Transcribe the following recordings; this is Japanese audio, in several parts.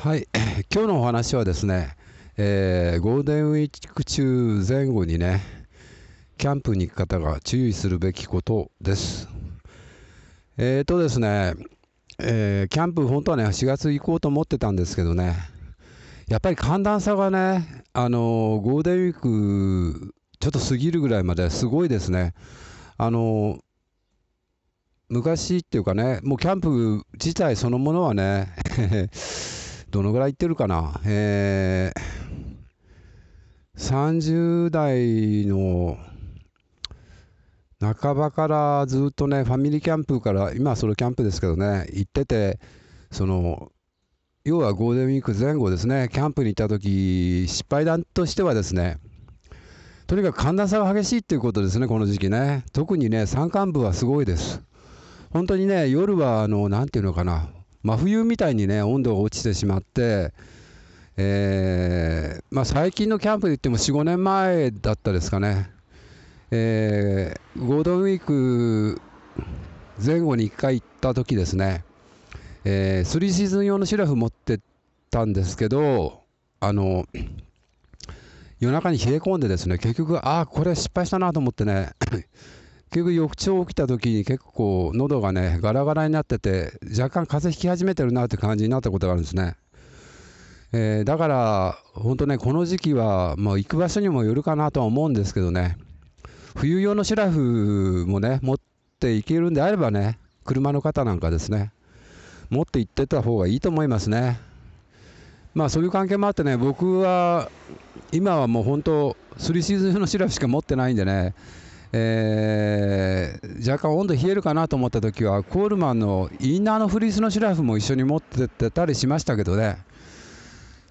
はい、今日のお話はですね、えー、ゴールデンウィーク中前後にね、キャンプに行く方が注意するべきことです。えーとですね、えー、キャンプ、本当はね、4月行こうと思ってたんですけどね、やっぱり寒暖差がね、あのー、ゴールデンウィーク、ちょっと過ぎるぐらいまですごいですね。あのー昔っていうかね、もうキャンプ自体そのものはねどのぐらい行ってるかな、えー、30代の半ばからずっとね、ファミリーキャンプから、今はソキャンプですけどね、行ってて、その、要はゴールデンウィーク前後ですね、キャンプに行った時失敗談としてはですね、とにかく寒暖差が激しいっていうことですね、この時期ね。特にね、山間部はすごいです。本当にね、夜は、あの、なんていうのかな、真冬みたいにね温度が落ちてしまって、えー、まあ、最近のキャンプで言っても45年前だったですかね、えー、ゴールンウィーク前後に1回行った時ですね、えー、3シーズン用のシュラフ持ってたんですけどあの夜中に冷え込んでですね結局ああこれ失敗したなと思ってね結局翌朝起きた時に結構喉がねガラガラになってて若干風邪ひき始めてるなって感じになったことがあるんですね、えー、だから本当ねこの時期は行く場所にもよるかなとは思うんですけどね冬用のシラフもね持っていけるんであればね車の方なんかですね持って行ってた方がいいと思いますねまあそういう関係もあってね僕は今はもう本当3シーズンのシラフしか持ってないんでねえー、若干温度冷えるかなと思った時はコールマンのインナーのフリースのシュラフも一緒に持ってってたりしましたけどね、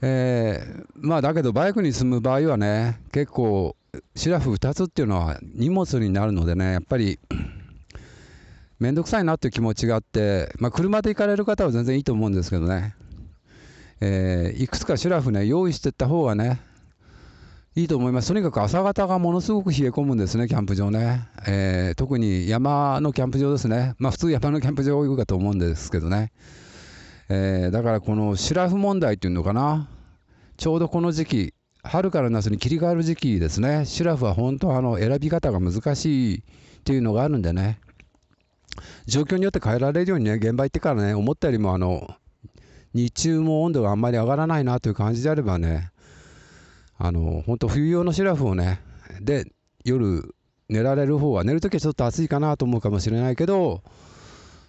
えー、まあだけどバイクに住む場合はね結構シュラフ2つっていうのは荷物になるのでねやっぱり面倒くさいなっていう気持ちがあって、まあ、車で行かれる方は全然いいと思うんですけどね、えー、いくつかシュラフね用意してった方がねいいと思います。とにかく朝方がものすごく冷え込むんですね、キャンプ場ね。えー、特に山のキャンプ場ですね。まあ普通山のキャンプ場多いかと思うんですけどね。えー、だからこのシラフ問題っていうのかな。ちょうどこの時期、春から夏に切り替える時期ですね。シラフは本当あの選び方が難しいっていうのがあるんでね。状況によって変えられるようにね、現場行ってからね、思ったよりもあの、日中も温度があんまり上がらないなという感じであればね、あの、本当冬用のシラフをね、で、夜寝られる方は、寝るときはちょっと暑いかなと思うかもしれないけど、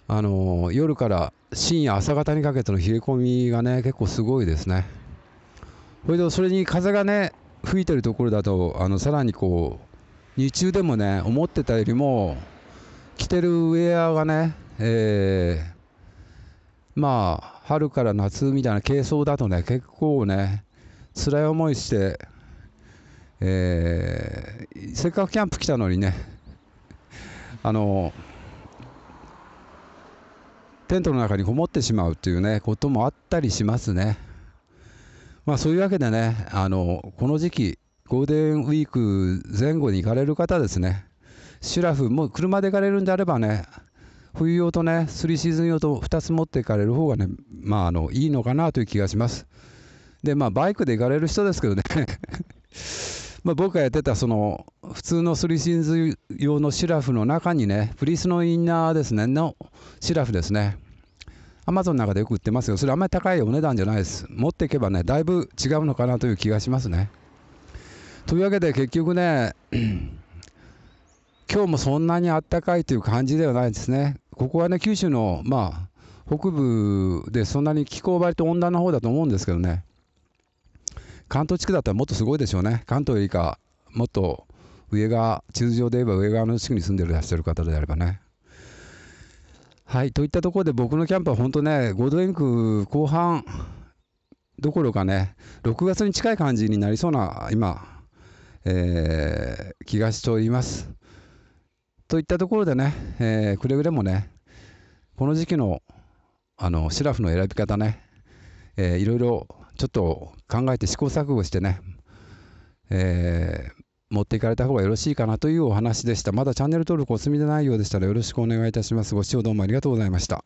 あの、夜から深夜、朝方にかけての冷え込みがね、結構すごいですね。それで、それに風がね、吹いてるところだと、あの、さらにこう、日中でもね、思ってたよりも、着てるウェアがね、えー、まあ、春から夏みたいな軽装だとね、結構ね、辛い思いして、えー、せっかくキャンプ来たのにねあのテントの中にこもってしまうっていうねこともあったりしますね。まあ、そういうわけでねあのこの時期ゴールデンウィーク前後に行かれる方ですねシュラフもう車で行かれるんであればね冬用とね3シーズン用と2つ持っていかれる方がねまああのいいのかなという気がします。で、まあ、バイクで行かれる人ですけどね まあ、僕がやってたその普通のスリーシンズ用のシラフの中にね、プリースのインナーですね、のシラフですね。アマゾンの中でよく売ってますよ。それあんまり高いお値段じゃないです。持っていけばね、だいぶ違うのかなという気がしますね。というわけで結局ね、今日もそんなにあったかいという感じではないですね。ここはね、九州の、まあ、北部でそんなに気候割と温暖な方だと思うんですけどね。関東地区だったらもっとすごいでしょうね、関東よりか、もっと上が、地図上で言えば上側の地区に住んでらっしゃる方であればね。はい、といったところで僕のキャンプは本当ね、ゴールデンウィーク後半どころかね、6月に近い感じになりそうな、今、えー、気がしております。といったところでね、えー、くれぐれもね、この時期のあのシラフの選び方ね、えー、いろいろちょっと考えて試行錯誤してね、えー、持っていかれた方がよろしいかなというお話でした。まだチャンネル登録お済みでないようでしたらよろしくお願いいたします。ご視聴どうもありがとうございました。